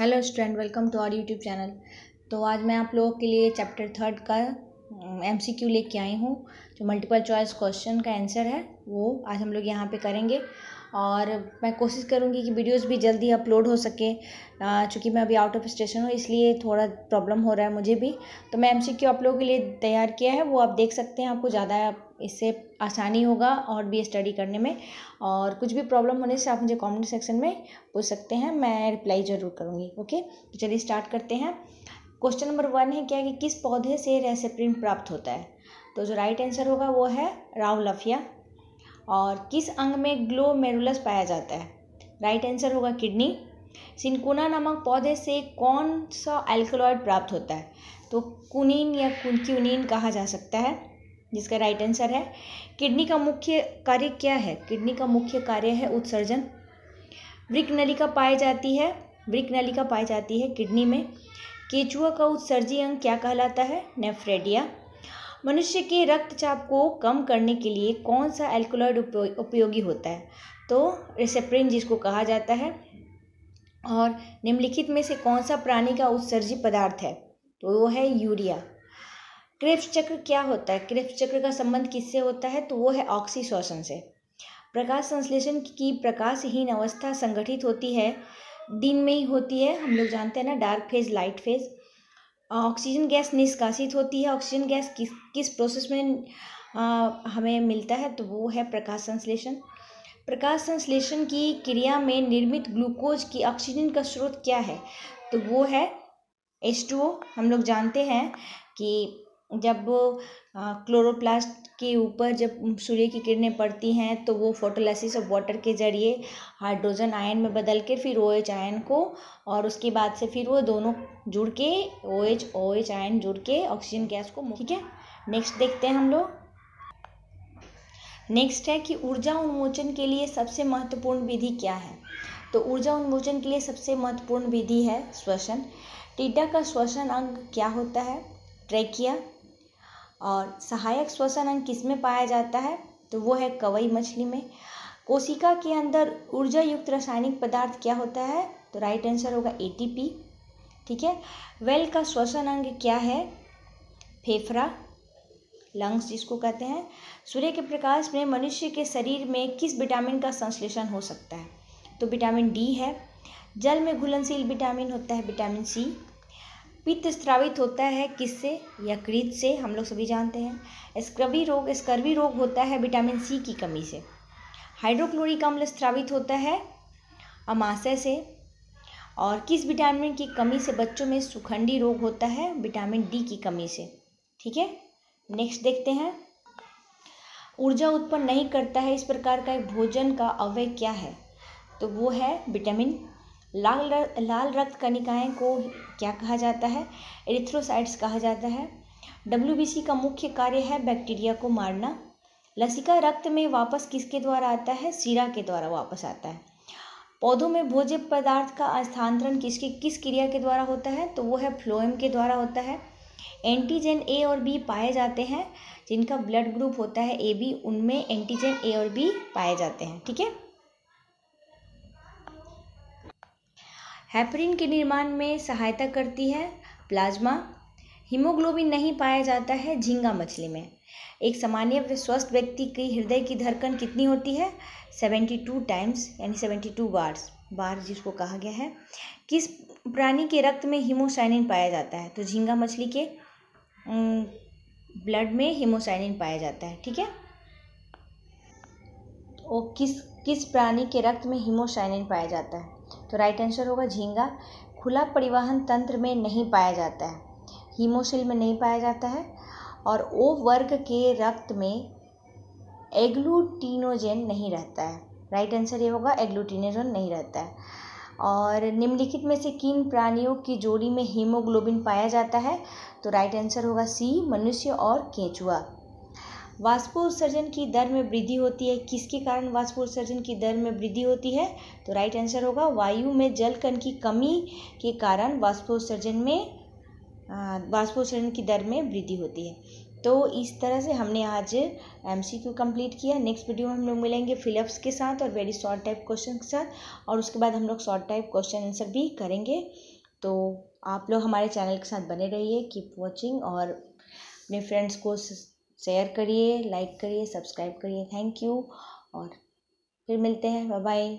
hello student welcome to our YouTube channel तो आज मैं आप लोगों के लिए चैप्टर थर्ड का एम सी क्यू लेके आई हूँ जो मल्टीपल चॉइस क्वेश्चन का आंसर है वो आज हम लोग यहाँ पे करेंगे और मैं कोशिश करूँगी कि वीडियोस भी जल्दी अपलोड हो सके चूँकि मैं अभी आउट ऑफ स्टेशन हूँ इसलिए थोड़ा प्रॉब्लम हो रहा है मुझे भी तो मैं एम सी क्यू आप लोगों के लिए तैयार किया है वो आप देख सकते हैं आपको ज़्यादा इससे आसानी होगा और भी स्टडी करने में और कुछ भी प्रॉब्लम होने से आप मुझे कॉमेंट सेक्शन में पूछ सकते हैं मैं रिप्लाई ज़रूर करूँगी ओके तो चलिए स्टार्ट करते हैं क्वेश्चन नंबर वन है क्या है कि किस पौधे से रेसिप्रिन प्राप्त होता है तो जो राइट आंसर होगा वो है लफिया और किस अंग में ग्लोमेरुलस पाया जाता है राइट आंसर होगा किडनी सिंकुना नामक पौधे से कौन सा एल्कोलॉइड प्राप्त होता है तो कुनीन या क्यूनिन कहा जा सकता है जिसका राइट आंसर है किडनी का मुख्य कार्य क्या है किडनी का मुख्य कार्य है उत्सर्जन वृक नलिका पाई जाती है वृक नलिका पाई जाती है किडनी में केचुआ का उत्सर्जी अंग क्या कहलाता है नेफ्रेडिया मनुष्य के रक्तचाप को कम करने के लिए कौन सा एल्कोलॉइड उपयोगी होता है तो रिसेप्रिन जिसको कहा जाता है और निम्नलिखित में से कौन सा प्राणी का उत्सर्जी पदार्थ है तो वो है यूरिया क्रिप्स चक्र क्या होता है क्रिप्स चक्र का संबंध किससे होता है तो वो है ऑक्सी शोषण से प्रकाश संश्लेषण की प्रकाशहीन अवस्था संगठित होती है दिन में ही होती है हम लोग जानते हैं ना dark phase light phase oxygen gas निष्कासित होती है ऑक्सीजन गैस किस किस प्रोसेस में आ, हमें मिलता है तो वो है प्रकाश संश्लेषण प्रकाश संश्लेषण की क्रिया में निर्मित ग्लूकोज की ऑक्सीजन का स्रोत क्या है तो वो है एच हम लोग जानते हैं कि जब क्लोरोप्लास्ट के ऊपर जब सूर्य की किरणें पड़ती हैं तो वो फोटोलाइसिस ऑफ वाटर के ज़रिए हाइड्रोजन आयन में बदल के फिर ओ एच आयन को और उसके बाद से फिर वो दोनों जुड़ के O H O H ion जुड़ के ऑक्सीजन गैस को ठीक है नेक्स्ट देखते हैं हम लोग नेक्स्ट है कि ऊर्जा उन्मोचन के लिए सबसे महत्वपूर्ण विधि क्या है तो ऊर्जा उन्मोचन के लिए सबसे महत्वपूर्ण विधि है श्वसन टीटा का श्वसन अंग क्या होता है ट्रेकिया और सहायक श्वसन अंग किस में पाया जाता है तो वो है कवई मछली में कोशिका के अंदर ऊर्जा युक्त रासायनिक पदार्थ क्या होता है तो राइट आंसर होगा ए ठीक है वेल का श्वसन अंग क्या है फेफड़ा लंग्स जिसको कहते हैं सूर्य के प्रकाश में मनुष्य के शरीर में किस विटामिन का संश्लेषण हो सकता है तो विटामिन डी है जल में घुलनशील विटामिन होता है विटामिन सी पित्त स्त्रावित होता है किससे या कृत से हम लोग सभी जानते हैं स्क्रवी रोग स्कर्वी रोग होता है विटामिन सी की कमी से हाइड्रोक्लोरिक अम्ल स्त्रावित होता है अमाशय से और किस विटामिन की कमी से बच्चों में सुखंडी रोग होता है विटामिन डी की कमी से ठीक है नेक्स्ट देखते हैं ऊर्जा उत्पन्न नहीं करता है इस प्रकार का एक भोजन का अवय क्या है तो वो है विटामिन लाल लाल रक्त कणिकाएं को क्या कहा जाता है एरिथ्रोसाइट्स कहा जाता है डब्ल्यू का मुख्य कार्य है बैक्टीरिया को मारना लसिका रक्त में वापस किसके द्वारा आता है सीरा के द्वारा वापस आता है पौधों में भोज्य पदार्थ का स्थानांतरण किसके किस क्रिया के द्वारा होता है तो वो है फ्लोएम के द्वारा होता है एंटीजन ए और बी पाए जाते हैं जिनका ब्लड ग्रुप होता है ए बी उनमें एंटीजन ए और बी पाए जाते हैं ठीक है हैपरिन के निर्माण में सहायता करती है प्लाज्मा हीमोग्लोबिन नहीं पाया जाता है झींगा मछली में एक सामान्य स्वस्थ व्यक्ति की हृदय की धड़कन कितनी होती है सेवेंटी टू टाइम्स यानी सेवेंटी टू बार्स बार जिसको कहा गया है किस प्राणी के रक्त में हीमोसाइनिन पाया जाता है तो झींगा मछली के ब्लड में हीमोसाइनिन पाया जाता है ठीक है और किस किस प्राणी के रक्त में हीमोसाइनिन पाया जाता है तो राइट आंसर होगा झींगा खुला परिवहन तंत्र में नहीं पाया जाता है हीमोसिल में नहीं पाया जाता है और ओ वर्ग के रक्त में एग्लूटिनोजेन नहीं रहता है राइट आंसर ये होगा एग्लूटिनोजेन नहीं रहता है और निम्नलिखित में से किन प्राणियों की जोड़ी में हीमोग्लोबिन पाया जाता है तो राइट आंसर होगा सी मनुष्य और केंचुआ उत्सर्जन की दर में वृद्धि होती है किसके कारण उत्सर्जन की दर में वृद्धि होती है तो राइट आंसर होगा वायु में जल कण की कमी के कारण उत्सर्जन में उत्सर्जन की दर में वृद्धि होती है तो इस तरह से हमने आज एम सी क्यू कम्प्लीट किया नेक्स्ट वीडियो में हम लोग मिलेंगे फिलअप्स के साथ और वेरी शॉर्ट टाइप क्वेश्चन के साथ और उसके बाद हम लोग शॉर्ट टाइप क्वेश्चन आंसर भी करेंगे तो आप लोग हमारे चैनल के साथ बने रहिए कीप वॉचिंग और अपने फ्रेंड्स को शेयर करिए लाइक करिए सब्सक्राइब करिए थैंक यू और फिर मिलते हैं बाय बाय